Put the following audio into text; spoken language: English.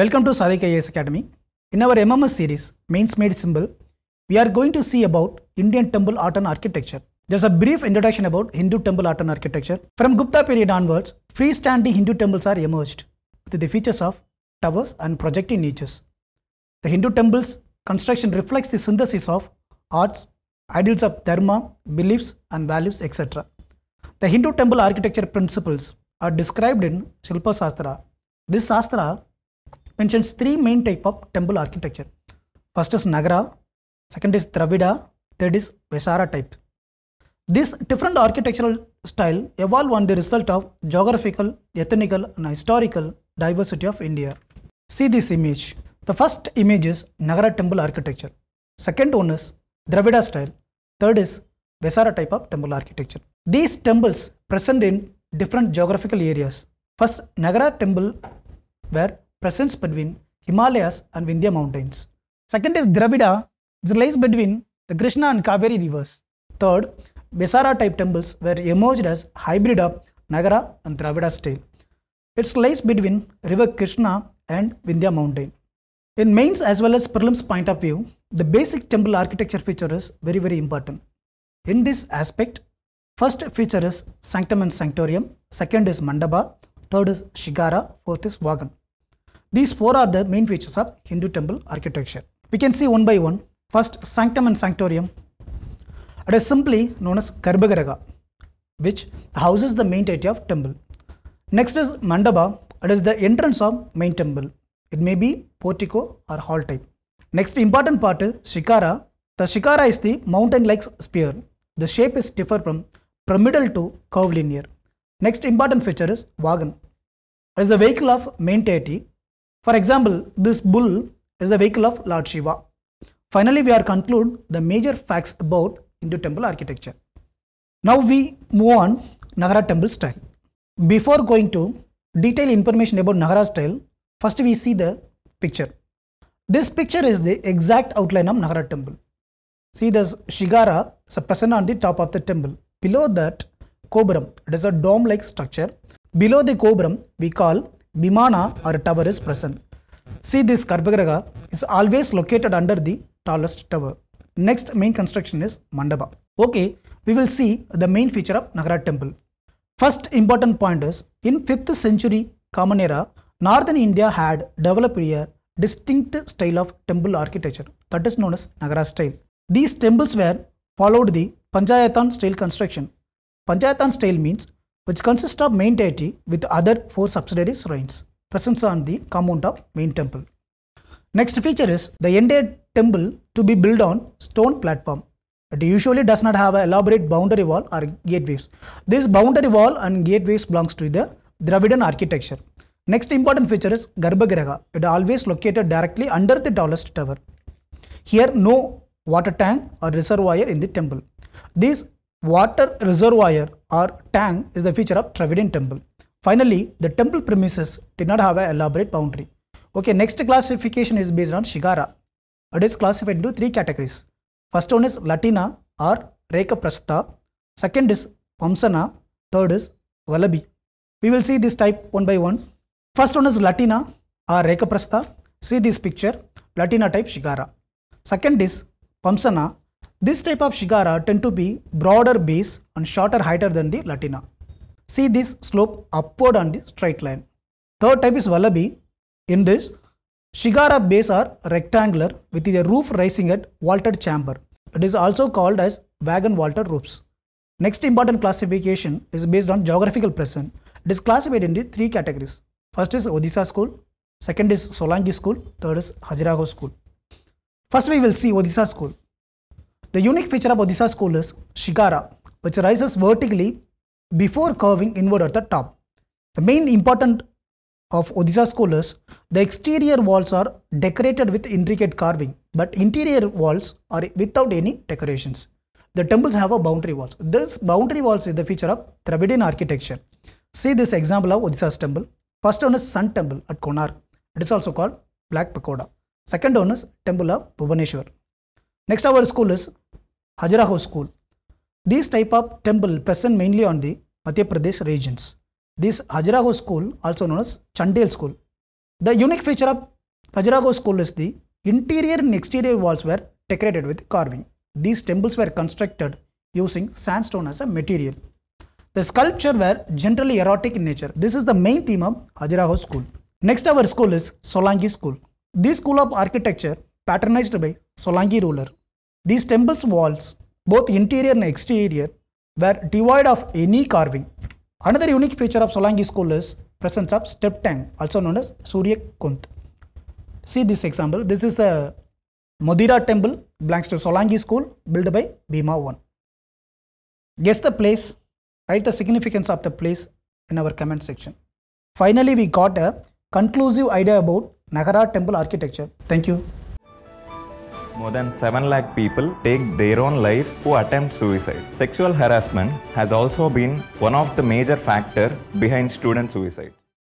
Welcome to Sadik IAS Academy. In our MMS series, Mains Made symbol, we are going to see about Indian temple art and architecture. There's a brief introduction about Hindu temple art and architecture. From Gupta period onwards, freestanding Hindu temples are emerged with the features of towers and projecting niches. The Hindu temple's construction reflects the synthesis of arts, ideals of dharma, beliefs and values, etc. The Hindu temple architecture principles are described in Shilpa Sastra. This Sastra mentions three main type of temple architecture. First is Nagara, second is Dravida, third is Vesara type. This different architectural style evolved on the result of geographical, ethnical and historical diversity of India. See this image. The first image is Nagara temple architecture. Second one is Dravida style. Third is Vesara type of temple architecture. These temples present in different geographical areas. First, Nagara temple were present between Himalayas and Vindhya mountains. Second is Dravida, which lies between the Krishna and Kaveri rivers. Third, Vesara type temples were emerged as hybrid of Nagara and Dravida style. It lies between river Krishna and Vindhya mountain. In mains as well as prelims point of view, the basic temple architecture feature is very very important. In this aspect, First feature is sanctum and sanctorium, second is mandapa, third is shigara, fourth is vagon. These four are the main features of Hindu temple architecture. We can see one by one. First, sanctum and sanctorium. It is simply known as Garbhagaraga, which houses the main deity of temple. Next is mandapa. It is the entrance of main temple. It may be portico or hall type. Next important part is shikara. The shikara is the mountain-like spear. The shape is different from pyramidal to curvilinear. Next important feature is wagon. It is the vehicle of main deity. For example, this bull is the vehicle of Lord Shiva. Finally, we are conclude the major facts about Hindu temple architecture. Now we move on Nagara temple style. Before going to detailed information about Nagara style, first we see the picture. This picture is the exact outline of Nagara temple. See this Shigara is present on the top of the temple. Below that cobram, it is a dome-like structure. Below the cobram, we call bimana or tower is present. See this Garbhagriha is always located under the tallest tower. Next main construction is mandapa. Okay, we will see the main feature of Nagara temple. First important point is in 5th century common era, northern India had developed a distinct style of temple architecture that is known as Nagara style. These temples were followed the Panchayatan style construction. Panchayatan style means which consists of main deity with other four subsidiary shrines present on the compound of main temple. Next feature is the entire temple to be built on stone platform. It usually does not have an elaborate boundary wall or gateways. This boundary wall and gateways belongs to the Dravidian architecture. Next important feature is Garbhagriha. It always located directly under the tallest tower. Here no water tank or reservoir in the temple. This water reservoir or tank is the feature of Dravidian temple. Finally, the temple premises did not have an elaborate boundary. Okay, next classification is based on Shigara. It is classified into three categories. First one is Latina or Prastha. Second is Pamsana. Third is valabi. We will see this type one by one. First one is Latina or Prastha. See this picture, Latina type Shigara. Second is Pamsana, this type of Shigara tend to be broader base and shorter heighter than the Latina. See this slope upward on the straight line. Third type is Wallaby. In this, Shigara base are rectangular with a roof rising at vaulted chamber. It is also called as wagon vaulted roofs. Next important classification is based on geographical presence. It is classified in the three categories. First is Odisha school, second is Solangi school, third is Hajiraho school. First we will see Odisha school. The unique feature of Odisha school is shikara, which rises vertically before curving inward at the top. The main important of Odisha school is the exterior walls are decorated with intricate carving but interior walls are without any decorations. The temples have a boundary walls. This boundary walls is the feature of Dravidian architecture. See this example of Odisha's temple. First one is Sun Temple at Konar. It is also called Black Pakoda. Second one is Temple of Bhubaneswar. Next our school is Hajraho school. These type of temple present mainly on the Madhya Pradesh regions. This Hajraho school also known as Chandel school. The unique feature of Hajraho school is the interior and exterior walls were decorated with carving. These temples were constructed using sandstone as a material. The sculpture were generally erotic in nature. This is the main theme of Hajraho school. Next our school is Solangi school. This school of architecture patronized by Solangi ruler. These temple's walls, both interior and exterior, were devoid of any carving. Another unique feature of Solangi school is presence of step tank, also known as Surya Kunt. See this example. This is a Modira temple belongs to Solangi school built by Bhima I. Guess the place, write the significance of the place in our comment section. Finally, we got a conclusive idea about Nagara temple architecture. Thank you. More than 7 lakh people take their own life who attempt suicide. Sexual harassment has also been one of the major factor behind student suicide.